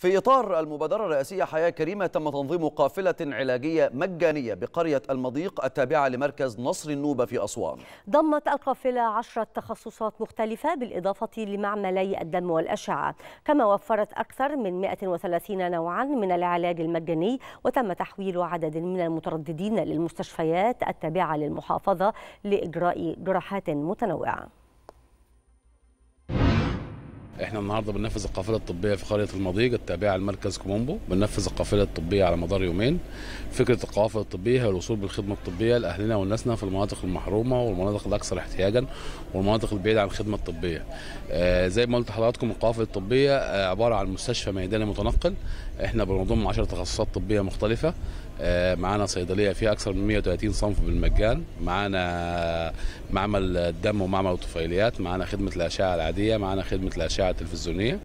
في إطار المبادرة الرئاسية حياة كريمة تم تنظيم قافلة علاجية مجانية بقرية المضيق التابعة لمركز نصر النوبة في أسوان ضمت القافلة عشرة تخصصات مختلفة بالإضافة لمعملي الدم والأشعة كما وفرت أكثر من 130 نوعا من العلاج المجاني وتم تحويل عدد من المترددين للمستشفيات التابعة للمحافظة لإجراء جراحات متنوعة احنا النهارده بننفذ القافله الطبيه في قريه المضيق التابعه لمركز كومومبو بننفذ القافله الطبيه على مدار يومين فكره القوافل الطبيه هي الوصول بالخدمه الطبيه لاهلنا وناسنا في المناطق المحرومه والمناطق الاكثر احتياجا والمناطق البعيده عن الخدمه الطبيه آه زي ما قلت لحضراتكم القوافل الطبيه آه عباره عن مستشفى ميداني متنقل احنا بنضم 10 تخصصات طبيه مختلفه آه، معانا صيدليه فيها اكثر من 130 صنف بالمجان معانا معمل الدم ومعمل الطفيليات معانا خدمه الاشعه العاديه معانا خدمه الاشعه التلفزيونيه